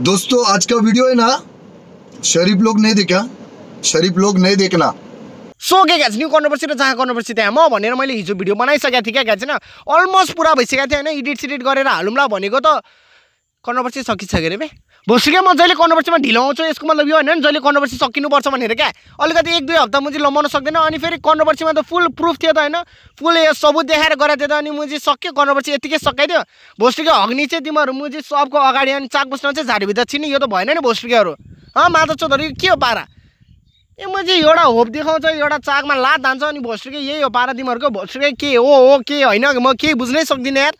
दोस्तों आज का वीडियो है ना शरीफ लोग नहीं देखा शरीफ लोग नहीं देखना सो के क्या न्यू कन्ट्रोभर्सी र जहाँ कन्ट्रोभर्सी त्यहाँ म भनेर मैले हिजो भिडियो बनाइसकेको थिएँ क्या क्या छैन अलमोस्ट पुरा भइसकेको थिएँ होइन इडिट सिडिट गरेर हालौँला भनेको त कन्भर्सी सकिसक्यो अरे बे भुसुके म जहिले कन्भर्सीमा ढिलो आउँछु यसको मतलब यो होइन नि जहिले कन्भर्सी सकिनुपर्छ भनेर क्या अलिकति एक दुई हप्ता म चाहिँ लमाउन सक्दिनँ अनि फेरि कन्ट्रोभर्सीमा त फुल प्रुफ थियो त होइन फुल यो सबुत देखाएर गराएको थियो त अनि म चाहिँ सक्यो कन्ट्रोभर्सी यतिकै सकाइदियो भोस्टिके हग्ने चाहिँ तिमीहरू म चाहिँ सबको अगाडि अनि चाक बस्न चाहिँ झाडीभित्र छिनी यो त भएन नि भोस्टिकेहरू अँ माधव चौधरी के हो पारा ए म चाहिँ एउटा होप देखाउँछ एउटा चाकमा लात हान्छ अनि भोस्टिके यही हो पारा तिमीहरूको भोस्टिके के हो हो के होइन म केही बुझ्नै सक्दिनँ यार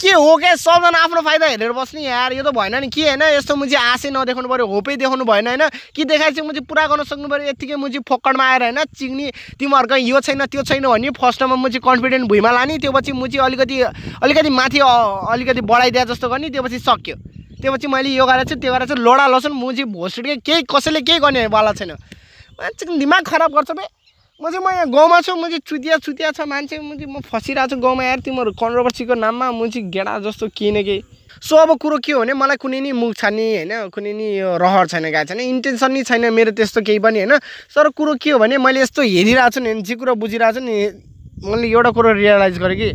के हो क्या सबजना आफ्नो फाइदा हेरेर बस्ने यार यो त भएन नि के होइन यस्तो मुझे आशै नदेखाउनु पऱ्यो होपै देखाउनु भएन होइन कि देखाएर चाहिँ मुझे पुरा गर्न सक्नु पऱ्यो यत्तिकै मुझे फोकटमा आएर होइन चिङ्नी तिमीहरूको यो छैन त्यो छैन भने फर्स्टमा मुझे कन्फिडेन्ट भुइँमा लाने त्यो पछि मुझे अलिकति अलिकति माथि अलिकति बढाइदिए जस्तो गर्ने त्यो पछि सक्यो त्यो पछि मैले यो गरेर चाहिँ त्यो गरेर चाहिँ लोडा लसन मुझे भोसुटकै केही कसैले केही गर्नेवाला छैन दिमाग खराब गर्छ भाइ म चाहिँ म यहाँ गाउँमा छु म चाहिँ चुतिया चुतिया छ मान्छे म चाहिँ म फसिरहेको छु गाउँमा यार तिमीहरू कन्ट्रोभर्सीको नाममा म चाहिँ गेडा जस्तो केही न सो अब कुरो के हो भने मलाई कुनै नि मुख छ नि होइन कुनै नि रहर छैन गाई छैन इन्टेन्सन नै छैन मेरो त्यस्तो केही पनि होइन तर कुरो के हो भने मैले यस्तो हेरिरहेको छु नि जे कुरो बुझिरहेको छु नि मैले एउटा कुरो रियलाइज गरेँ कि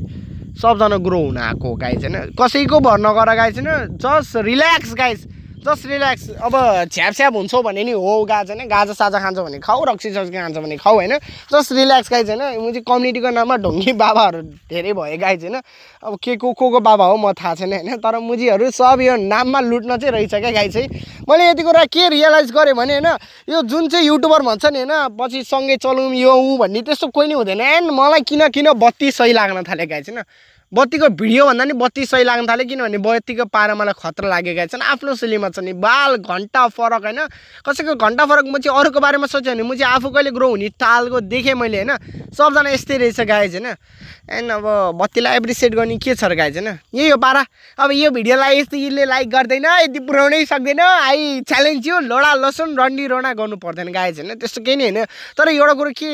सबजना ग्रो हुन आएको गाई छैन कसैको भर नगर गाई छैन just relax guys just relax अब छ्यापछ्याप हुन्छौ भने नि हो गाजा होइन गाजा साजा खान्छ भने खाऊ रक्सी सक्सी खान्छ भने खाऊ होइन जस्ट रिल्याक्स गाइज होइन म चाहिँ कम्युनिटीको नाममा ढुङ्गी बाबाहरू धेरै भयो गाइज होइन अब के को को को बाबा हो म थाहा छैन होइन तर मुजीहरू सब यो नाममा लुट्न चाहिँ रहेछ क्या गाई चाहिँ मैले यति कुरा के रियलाइज गरेँ भने होइन यो जुन चाहिँ युट्युबर भन्छ नि होइन पछि सँगै चलौँ यो ऊ भन्ने त्यस्तो कोही नै हुँदैन एन्ड मलाई किन किन बत्ती सही लाग्न थालेको गाई चाहिँ बत्तीको भिडियो भन्दा नि बत्ती सही लाग्न थाल्यो किनभने बत्तीको पारा मलाई खतरा लागेका छन् आफ्नो शैलीमा छ नि बाल घन्टा फरक होइन कसैको घन्टा फरक म चाहिँ अरूको बारेमा सोच्यो भने म चाहिँ आफू कहिले ग्रो हुने टालको देखेँ मैले होइन सबजना यस्तै रहेछ गाइज होइन एन्ड अब बत्तीलाई एप्रिसिएट गर्ने के छ र गाइज होइन यही हो पारा अब यो भिडियोलाई यस्तो यसले लाइक गर्दैन यति पुऱ्याउनै सक्दैन आई च्यालेन्ज यो लोडा लसुन रन्डी रोडा गर्नु पर्दैन गाइज होइन त्यस्तो केही नै होइन तर एउटा कुरो के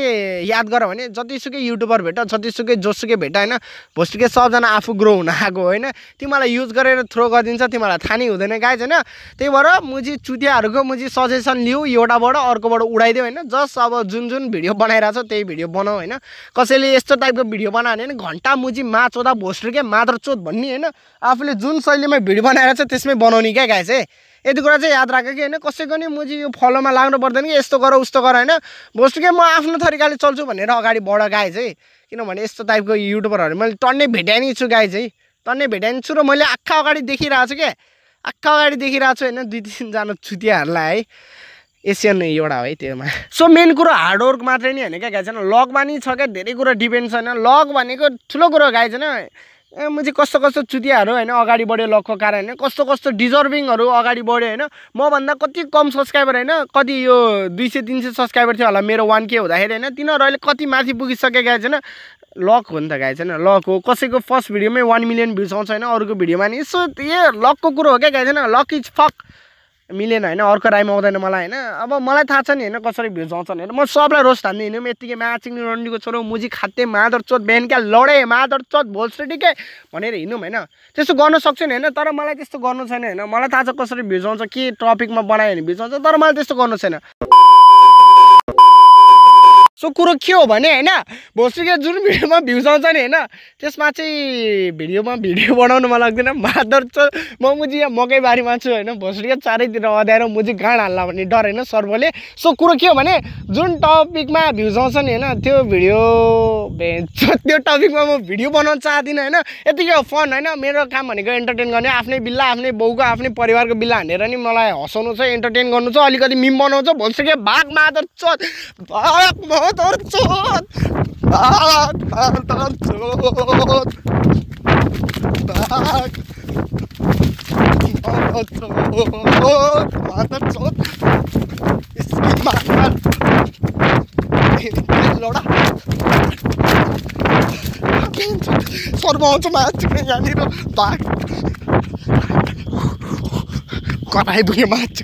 याद गर भने जतिसुकै युट्युबर भेट जतिसुकै जोसुकै भेट होइन भोसुकै सबजना आफू ग्रो हुन आएको होइन तिमीलाई युज गरेर थ्रो गरिदिन्छ तिमीलाई थाहा नै हुँदैन गाइज होइन त्यही भएर म चाहिँ चुतियाहरूको म चाहिँ सजेसन लिऊ एउटाबाट अर्कोबाट उडाइदेऊ होइन जस्ट अब जुन जुन भिडियो बनाइरहेको छ त्यही भिडियो बनाऊ होइन कसैले यस्तो टाइपको भिडियो बनायो भने घन्टा मुजी माचोदा क्या मात्र चोत भन्ने होइन आफूले जुन शैलीमा भिडियो बनाएर छ त्यसमै बनाउने क्या गाइज है यति कुरा चाहिँ याद राख कि होइन कसैको नि म चाहिँ यो फलोमा लाग्नु पर्दैन कि यस्तो गर उस्तो गर होइन बस्छु कि म आफ्नो तरिकाले चल्छु भनेर अगाडि बढ गाई चाहिँ किनभने यस्तो टाइपको युट्युबरहरू मैले टन्नै भेटाइ छु गाई चाहिँ टन्नै भेटाइ छु र मैले आखा अगाडि देखिरहेको छु क्या आखा अगाडि देखिरहेको छु होइन दुई तिनजना छुतियाहरूलाई है एसियन एउटा हो है त्योमा सो मेन कुरो हार्डवर्क मात्रै नै होइन क्या गाई छैन लगमा नि छ क्या धेरै कुरो डिपेन्ड छैन लग भनेको ठुलो कुरो गाई छैन ए म चाहिँ कस्तो कस्तो चुतियाहरू होइन अगाडि बढ्यो लकको कारण होइन कस्तो कस्तो डिजर्भिङहरू अगाडि बढ्यो होइन मभन्दा कति कम सब्सक्राइबर होइन कति यो दुई सय तिन सय सब्सक्राइबर थियो होला मेरो वान के हुँदाखेरि होइन तिनीहरू अहिले कति माथि पुगिसकेका छैन लक हो नि त गाई छैन लक हो कसैको फर्स्ट भिडियोमै वान मिलियन भ्युज आउँछ होइन अरूको भिडियोमा नि यसो ए लकको कुरो हो क्या गाई छैन लक इज फक मिलेन होइन अर्को राइम आउँदैन मलाई होइन अब मलाई थाहा छ नि होइन कसरी भिजाउँछन् होइन म सबलाई रोस्ट हान्दै यतिकै यत्तिकै म्याचिङ रन्डीको छोरो मुजी खाते मादर चोत बिहानका लडेँ मादर चोत भोल्सटिकै भनेर हिँडौँ होइन त्यस्तो गर्न सक्छु नि होइन तर मलाई त्यस्तो गर्नु छैन होइन मलाई थाहा छ कसरी भिजाउँछ के टपिकमा बनायो भने भिजाउँछ तर मलाई त्यस्तो गर्नु छैन सो कुरो के हो भने होइन भोसुके जुन भिडियोमा भ्युज आउँछ नि होइन त्यसमा चाहिँ भिडियोमा भिडियो बनाउनु मन लाग्दैन मादर छ म मुजी यहाँ मकैबारीमा छु होइन भोसुके चारैतिर अध्याएर मुजी गाँड हाल्ला भन्ने डर होइन सर्वले सो कुरो के हो भने जुन टपिकमा भ्युज आउँछ नि होइन त्यो भिडियो त्यो टपिकमा म भिडियो बनाउन चाहदिनँ होइन यतिकै हो फन होइन मेरो काम भनेको इन्टरटेन गर्ने आफ्नै बिल्ला आफ्नै बाउको आफ्नै परिवारको बिल्ला हानेर नि मलाई हँसाउनु छ इन्टरटेन गर्नु छ अलिकति मिम बनाउँछ भोसुके भाग मादर छ torchon ah torchon tak torchon matar chot iski matar lora কিন্তু সর্বোচ্চ মাছ জানি তো বাঘ কড়াই বুকে মাছ